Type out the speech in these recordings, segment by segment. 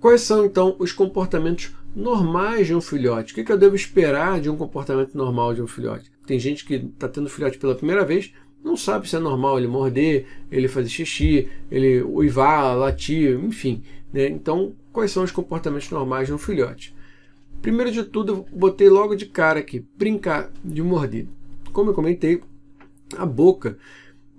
Quais são então os comportamentos normais de um filhote? O que, eu devo esperar de um comportamento normal de um filhote? Tem gente que está tendo filhote pela primeira vez, não sabe se é normal ele morder, ele fazer xixi, ele uivar, latir, enfim. Né? Então, quais são os comportamentos normais de um filhote? Primeiro de tudo, eu botei logo de cara aqui, brincar de morder. Como eu comentei, a boca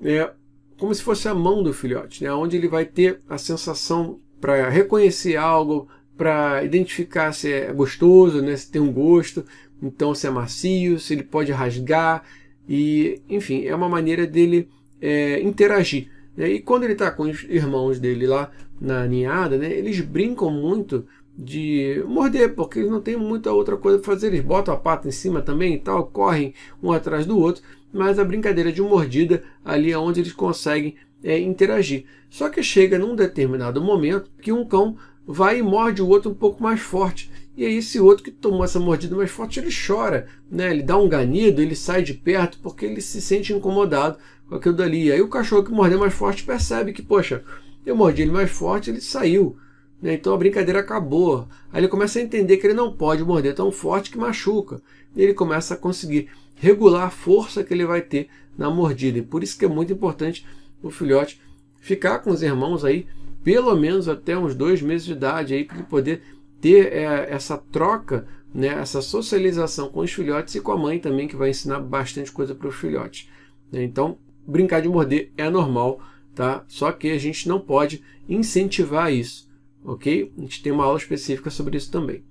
é como se fosse a mão do filhote, né? onde ele vai ter a sensação para reconhecer algo, para identificar se é gostoso, né, se tem um gosto, então se é macio, se ele pode rasgar, e enfim, é uma maneira dele é, interagir. Né? E quando ele está com os irmãos dele lá na ninhada, né, eles brincam muito de morder, porque eles não têm muita outra coisa para fazer, eles botam a pata em cima também e tal, correm um atrás do outro mas a brincadeira de mordida ali é onde eles conseguem é, interagir. Só que chega num determinado momento que um cão vai e morde o outro um pouco mais forte. E aí esse outro que tomou essa mordida mais forte, ele chora, né? Ele dá um ganido, ele sai de perto porque ele se sente incomodado com aquilo dali. E aí o cachorro que mordeu mais forte percebe que, poxa, eu mordi ele mais forte, ele saiu. Né? Então a brincadeira acabou. Aí ele começa a entender que ele não pode morder tão forte que machuca. E ele começa a conseguir regular a força que ele vai ter na mordida. E por isso que é muito importante o filhote ficar com os irmãos aí, pelo menos até uns dois meses de idade, aí, para ele poder ter é, essa troca, né, essa socialização com os filhotes e com a mãe também, que vai ensinar bastante coisa para os filhotes. Né? Então, brincar de morder é normal, tá? Só que a gente não pode incentivar isso ok? A gente tem uma aula específica sobre isso também.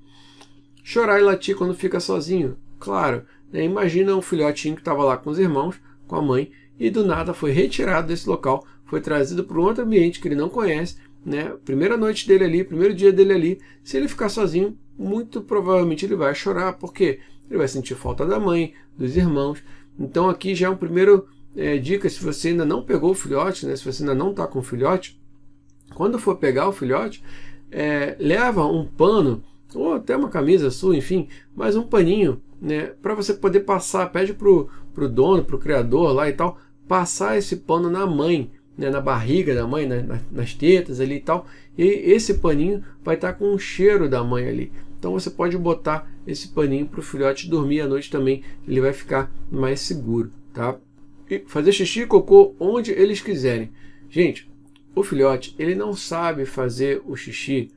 Chorar e latir quando fica sozinho, claro. Né? Imagina um filhotinho que estava lá com os irmãos, com a mãe, e do nada foi retirado desse local, foi trazido para um outro ambiente que ele não conhece, né? Primeira noite dele ali, primeiro dia dele ali. Se ele ficar sozinho, muito provavelmente ele vai chorar, porque ele vai sentir falta da mãe, dos irmãos. Então aqui já é um primeiro é, dica, se você ainda não pegou o filhote, né? se você ainda não está com o filhote, quando for pegar o filhote, é, leva um pano ou até uma camisa sua, enfim, mas um paninho, né, para você poder passar, pede pro, pro dono, pro criador lá e tal, passar esse pano na mãe, né, na barriga da mãe, nas tetas ali e tal, e esse paninho vai estar tá com o cheiro da mãe ali. Então você pode botar esse paninho para o filhote dormir à noite também, ele vai ficar mais seguro, tá? E fazer xixi e cocô onde eles quiserem. Gente, o filhote, ele não sabe fazer o xixi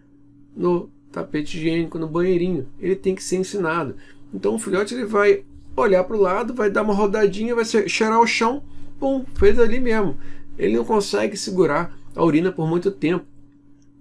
no tapete higiênico, no banheirinho. Ele tem que ser ensinado. Então o filhote ele vai olhar para o lado, vai dar uma rodadinha, vai cheirar o chão, pum, fez ali mesmo. Ele não consegue segurar a urina por muito tempo.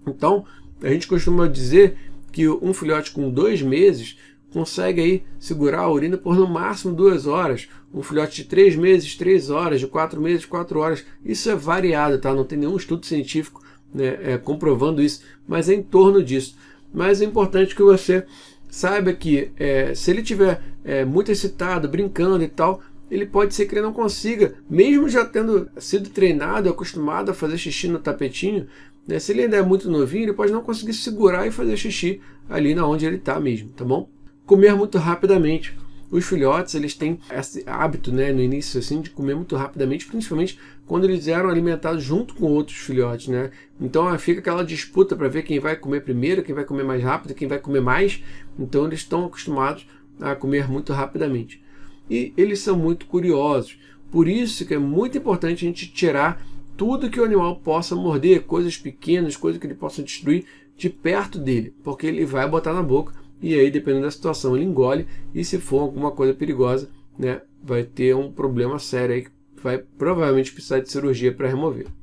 Então, a gente costuma dizer que um filhote com dois meses consegue aí segurar a urina por no máximo duas horas. Um filhote de três meses, três horas, de quatro meses, quatro horas. Isso é variado, tá? Não tem nenhum estudo científico né, é, comprovando isso, mas é em torno disso. Mas é importante que você saiba que é, se ele tiver é, muito excitado, brincando e tal, ele pode ser que ele não consiga, mesmo já tendo sido treinado, acostumado a fazer xixi no tapetinho, né, se ele ainda é muito novinho, ele pode não conseguir segurar e fazer xixi ali na onde ele está mesmo, tá bom? comer muito rapidamente. Os filhotes, eles têm esse hábito, né, no início, assim, de comer muito rapidamente, principalmente quando eles eram alimentados junto com outros filhotes, né? Então ah, fica aquela disputa para ver quem vai comer primeiro, quem vai comer mais rápido, quem vai comer mais. Então eles estão acostumados a comer muito rapidamente. E eles são muito curiosos. Por isso que é muito importante a gente tirar tudo que o animal possa morder, coisas pequenas, coisas que ele possa destruir de perto dele, porque ele vai botar na boca e aí, dependendo da situação, ele engole, e se for alguma coisa perigosa, né, vai ter um problema sério aí que vai provavelmente precisar de cirurgia para remover.